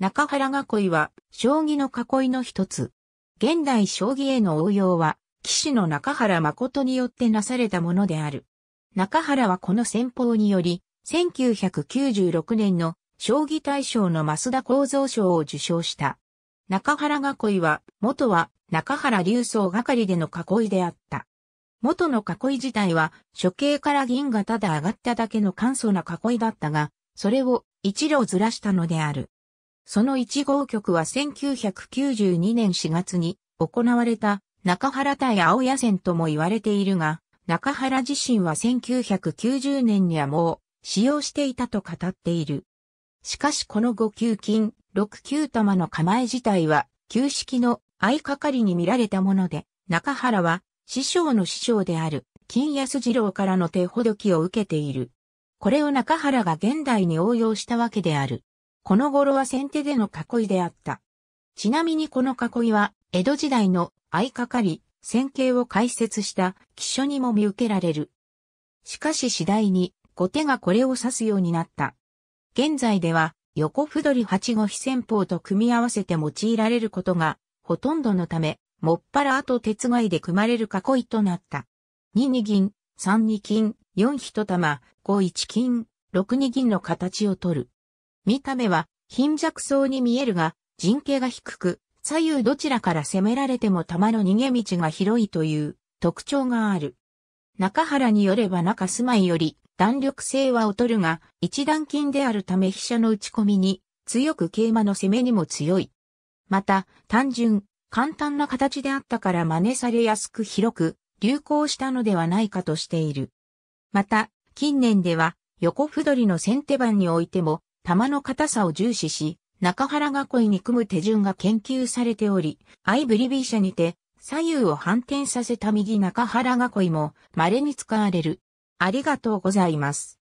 中原囲いは、将棋の囲いの一つ。現代将棋への応用は、騎士の中原誠によってなされたものである。中原はこの戦法により、1996年の将棋大賞の増田幸三賞を受賞した。中原囲いは、元は中原流層係での囲いであった。元の囲い自体は、処刑から銀がただ上がっただけの簡素な囲いだったが、それを一路ずらしたのである。その1号局は1992年4月に行われた中原対青野戦とも言われているが、中原自身は1990年にはもう使用していたと語っている。しかしこの5球金、6球玉の構え自体は、旧式の相掛かりに見られたもので、中原は師匠の師匠である金安次郎からの手ほどきを受けている。これを中原が現代に応用したわけである。この頃は先手での囲いであった。ちなみにこの囲いは、江戸時代の相掛かり、戦型を解説した記書にも見受けられる。しかし次第に、後手がこれを指すようになった。現在では、横歩取り八五飛戦法と組み合わせて用いられることが、ほとんどのため、もっぱら後手つがいで組まれる囲いとなった。2二銀、3二金、4一玉、5一金、6二銀の形を取る。見た目は貧弱そうに見えるが、陣形が低く、左右どちらから攻められても弾の逃げ道が広いという特徴がある。中原によれば中住まいより弾力性は劣るが、一段筋であるため飛車の打ち込みに強く桂馬の攻めにも強い。また、単純、簡単な形であったから真似されやすく広く流行したのではないかとしている。また、近年では横歩取りの先手番においても玉の硬さを重視し、中原囲いに組む手順が研究されており、アイブリビー社にて、左右を反転させた右中原囲いも稀に使われる。ありがとうございます。